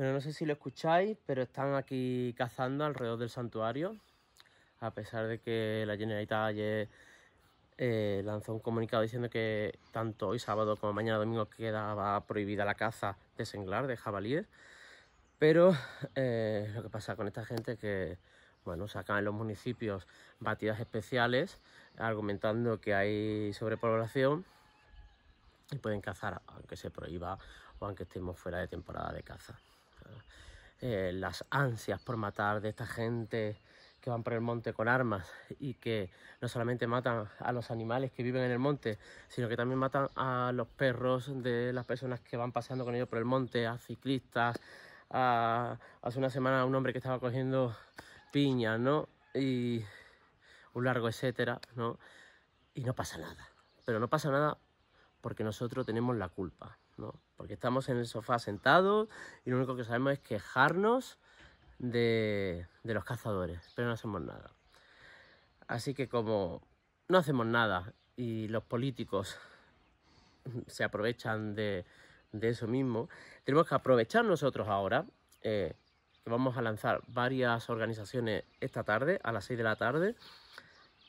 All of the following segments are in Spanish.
Bueno, no sé si lo escucháis, pero están aquí cazando alrededor del santuario. A pesar de que la Generalitat ayer eh, lanzó un comunicado diciendo que tanto hoy sábado como mañana domingo quedaba prohibida la caza de senglar, de jabalíes. Pero eh, lo que pasa con esta gente es que bueno, sacan en los municipios batidas especiales argumentando que hay sobrepoblación y pueden cazar aunque se prohíba o aunque estemos fuera de temporada de caza. Eh, las ansias por matar de esta gente que van por el monte con armas y que no solamente matan a los animales que viven en el monte, sino que también matan a los perros de las personas que van paseando con ellos por el monte, a ciclistas, a, hace una semana un hombre que estaba cogiendo piña, ¿no? Y un largo etcétera, ¿no? Y no pasa nada. Pero no pasa nada porque nosotros tenemos la culpa. Porque estamos en el sofá sentados y lo único que sabemos es quejarnos de, los cazadores, pero no hacemos nada. Así que como no hacemos nada y los políticos se aprovechan de, eso mismo, tenemos que aprovechar nosotros ahora, eh, que vamos a lanzar varias organizaciones esta tarde, a las 6 de la tarde,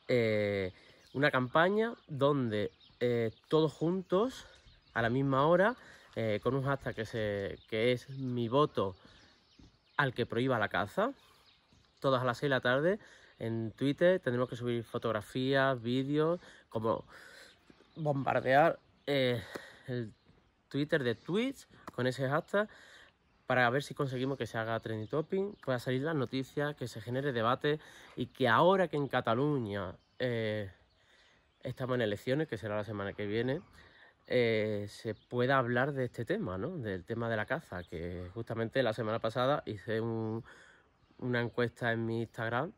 eh, una campaña donde eh, todos juntos a la misma hora eh, con un hashtag que, es mi voto al que prohíba la caza. Todas a las 6 de la tarde en Twitter tendremos que subir fotografías, vídeos, como bombardear eh, el Twitter de Twitch con ese hashtag para ver si conseguimos que se haga trending topping, pueda salir las noticias, que se genere debate y que ahora que en Cataluña eh, estamos en elecciones, que será la semana que viene, eh, se pueda hablar de este tema, ¿no? Del tema de la caza, que justamente la semana pasada hice una encuesta en mi Instagram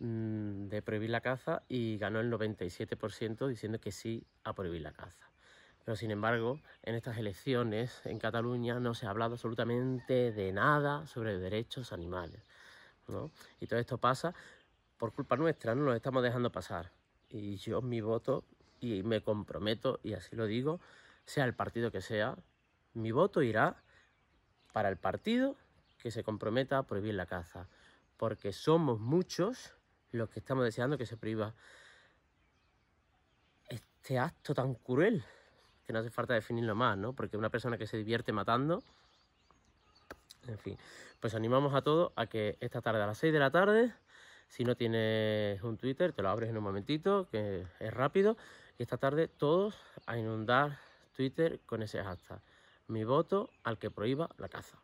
mm, de prohibir la caza y ganó el 97% diciendo que sí a prohibir la caza. Pero sin embargo, en estas elecciones en Cataluña no se ha hablado absolutamente de nada sobre derechos animales. Y todo esto pasa por culpa nuestra, no lo estamos dejando pasar. Y yo mi voto y me comprometo, y así lo digo, sea el partido que sea, mi voto irá para el partido que se comprometa a prohibir la caza, porque somos muchos los que estamos deseando que se prohíba este acto tan cruel, que no hace falta definirlo más, ¿no? Porque una persona que se divierte matando, en fin, pues animamos a todos a que esta tarde a las 6 de la tarde si no tienes un Twitter, te lo abres en un momentito, que es rápido. Y esta tarde todos a inundar Twitter con ese hashtag. Mi voto al que prohíba la caza.